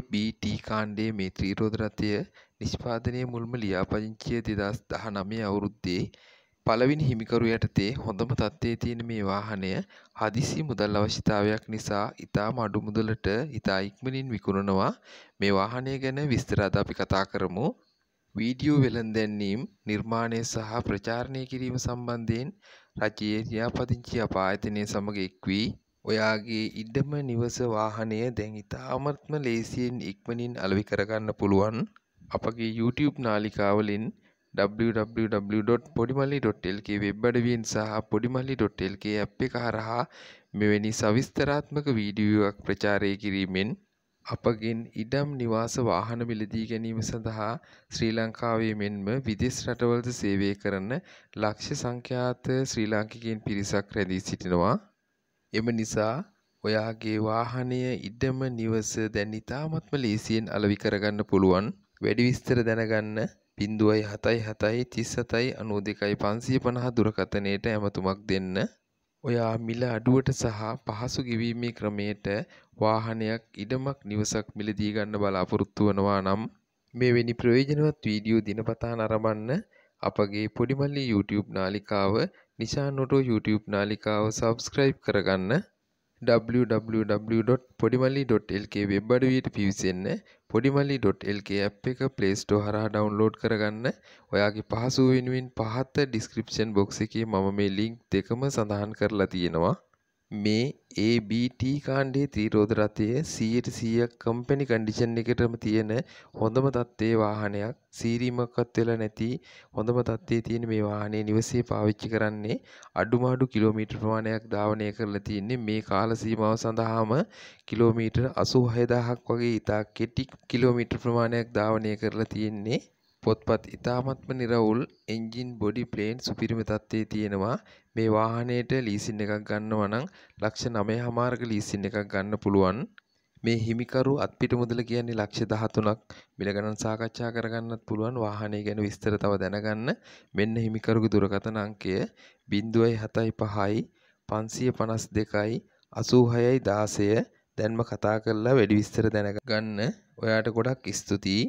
ABට කාණ්ඩයේ මේ ත්‍රීරෝද රථය නිෂ්පාදනය මුල්ම ලියාපදිංචිය දෙදස් දහ නමේ අවුරුද්දේ පළවෙනි හිමිකරු යටතේ හොඳම තත්ත්වයේ තියෙන මේ වාහනය හදිසි මුදල් අවශ්‍යතාවයක් නිසා ඉතාම අඩු මුදලට ඉතා ඉක්මනින් විකුණනවා මේ වාහනය ගැන විස්තර අද අපි කතා කරමු වීඩියෝ වෙළඳැන්වීම් නිර්මාණය සහ ප්‍රචාරණය කිරීම සම්බන්ධයෙන් රජයේ ලියාපදිංචි අපායතනය සමග එක් වී ඔයාගේ ඉඩම නිවස වාහනය දැන් ඉතාමත්ම ලේසියෙන් ඉක්මනින් අලවි කරගන්න පුළුවන් අපගේ YouTube නාලිකාවලින් www.පොඩිමල්ලි.lk වෙබ් අඩවියෙන් සහ පොඩිමල්ලි.lk ඇප් එක හරහා මෙවැනි සවිස්තරාත්මක වීඩියෝයක් ප්‍රචාරය කිරීමෙන් අපගෙන් ඉඩම් නිවාස වාහන මිලදී ගැනීම සඳහා ශ්‍රී ලංකාවේ මෙන්ම විදෙස් රටවලද සේවය කරන ලක්ෂ සංඛ්‍යාත ශ්‍රී ලාංකිකයන් පිරිසක් රැඳී සිටිනවා එම නිසා ඔයාගේ වාහනය ඉඩම නිවස දැන් ඉතාමත්ම ලේසියෙන් අලවි කරගන්න පුළුවන් වැඩි විස්තර දැනගන්න බින්දුවයි හතයි හතයි තිස් සතයි අනූ දෙකයි පන්සිය පණහ දුරකථනයට ඇමතුමක් දෙන්න ඔයා මිල අඩුවට සහ පහසු ගෙවීමේ ක්‍රමයට වාහනයක් ඉඩමක් නිවසක් මිලදී ගන්න බලාපොරොත්තු වනවා නම් මෙවැනි ප්‍රයෝජනවත් වීඩියෝ දිනපතා නරඹන්න අපගේ පොඩිමල්ලි YouTube නාලිකාව නිසානොටෝ YouTube නාලිකාව සබස්ක්‍රයිබ් කරගන්න www.පොඩිමල්ලි.lk වෙබ් අඩවියට පිවිසෙන්න පොඩිමල්ලි.lk ඇප් එක Play Store හරහා ඩවුන්ලෝඩ් කරගන්න ඔයාගේ පහසු වෙනුවෙන් පහත ඩිස්ක්‍රිප්ෂන් බොක්ස් එකේ මම මේ ලින්ක් දෙකම සඳහන් කරලා තියෙනවා මේ ABT කාණ්ඩේ ත්‍රීරෝද රථයේ 100% කම්පැනි කන්ඩිෂන් එකටම තියෙන හොඳම තත්ත්වයේ වාහනයක් සීරීමක්වත් වෙලා නැති හොඳම තත්ත්වයේ තියෙන මේ වාහනේ නිවසේ පාවිච්චි කරන්නේ අඩුම අඩු කිලෝමීටර් ප්‍රමාණයක් ධාවනය කරලා තින්නේ මේ කාල සීමාව සඳහාම කිලෝමීටර් 86000ක් වගේ ඉතා කෙටි කිලෝමීටර් ප්‍රමාණයක් ධාවනය කරලා තියෙන්නේ පොත්පත් ඉතාමත්ම නිරවුල් එන්ජින් බොඩි ප්ලේන් සුපිරිම තත්ත්වයේ තියෙනවා මේ වාහනයට ලීසින් එකක් ගන්නවා නම් ලක්ෂ 9 හමාරක ලීසින් එකක් ගන්න පුළුවන් මේ හිමිකරු අත්පිට මුදල කියන්නේ ලක්ෂ 13ක් මිල ගණන් සාකච්ඡා කරගන්නත් පුළුවන් වාහනය ගැන විස්තර තව දැනගන්න මෙන්න හිමිකරුගේ දුරකථන අංකය 075යි 552යි 86යි 16 දැන්ම කතා කරලා වැඩි විස්තර දැනගන්න ඔයාට ගොඩක් ස්තුතියි